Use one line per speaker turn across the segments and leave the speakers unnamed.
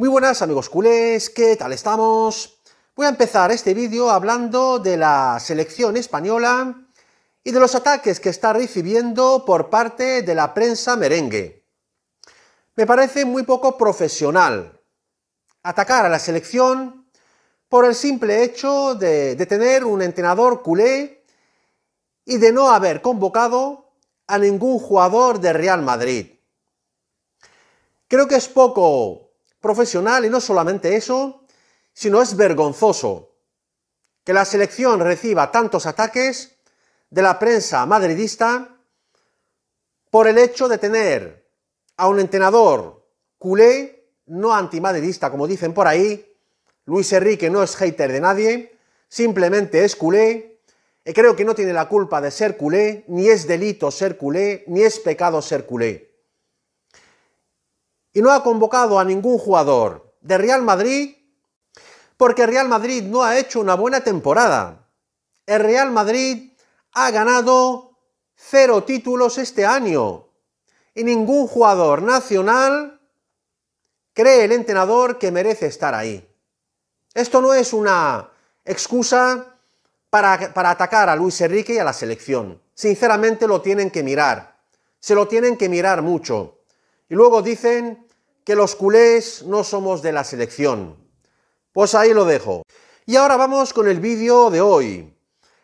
Muy buenas amigos culés, ¿qué tal estamos? Voy a empezar este vídeo hablando de la selección española y de los ataques que está recibiendo por parte de la prensa merengue. Me parece muy poco profesional atacar a la selección por el simple hecho de, tener un entrenador culé y de no haber convocado a ningún jugador de Real Madrid. Creo que es poco profesional y no solamente eso, sino es vergonzoso que la selección reciba tantos ataques de la prensa madridista por el hecho de tener a un entrenador culé, no antimadridista como dicen por ahí, Luis Enrique no es hater de nadie, simplemente es culé, y creo que no tiene la culpa de ser culé, ni es delito ser culé, ni es pecado ser culé y no ha convocado a ningún jugador de Real Madrid porque Real Madrid no ha hecho una buena temporada. El Real Madrid ha ganado cero títulos este año y ningún jugador nacional cree el entrenador que merece estar ahí. Esto no es una excusa para, para atacar a Luis Enrique y a la selección. Sinceramente lo tienen que mirar. Se lo tienen que mirar mucho. Y luego dicen que los culés no somos de la selección. Pues ahí lo dejo. Y ahora vamos con el vídeo de hoy.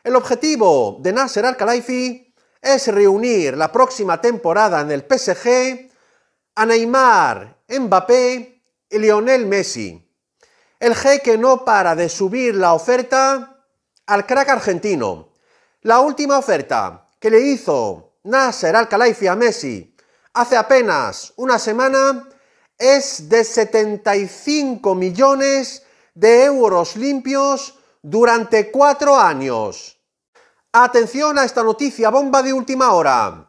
El objetivo de Nasser Al-Khelaifi es reunir la próxima temporada en el PSG a Neymar, Mbappé y Lionel Messi. El que no para de subir la oferta al crack argentino. La última oferta que le hizo Nasser Al-Khelaifi a Messi hace apenas una semana es de 75 millones de euros limpios durante cuatro años. Atención a esta noticia bomba de última hora.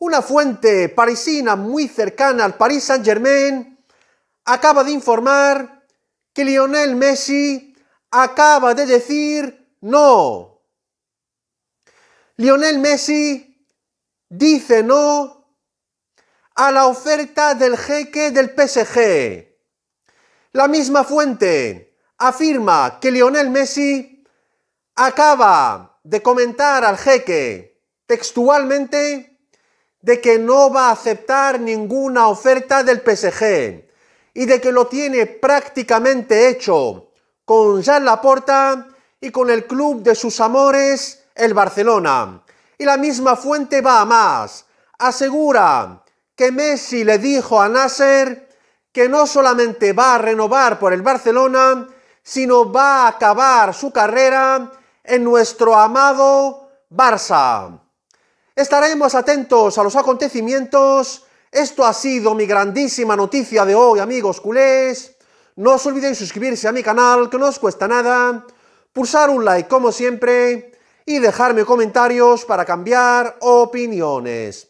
Una fuente parisina muy cercana al Paris Saint-Germain acaba de informar que Lionel Messi acaba de decir no. Lionel Messi dice no a la oferta del jeque del PSG. La misma fuente afirma que Lionel Messi acaba de comentar al jeque textualmente de que no va a aceptar ninguna oferta del PSG y de que lo tiene prácticamente hecho con Jean Laporta y con el club de sus amores, el Barcelona. Y la misma fuente va a más. Asegura que Messi le dijo a Nasser que no solamente va a renovar por el Barcelona, sino va a acabar su carrera en nuestro amado Barça. Estaremos atentos a los acontecimientos. Esto ha sido mi grandísima noticia de hoy, amigos culés. No os olvidéis suscribirse a mi canal, que no os cuesta nada, pulsar un like como siempre y dejarme comentarios para cambiar opiniones.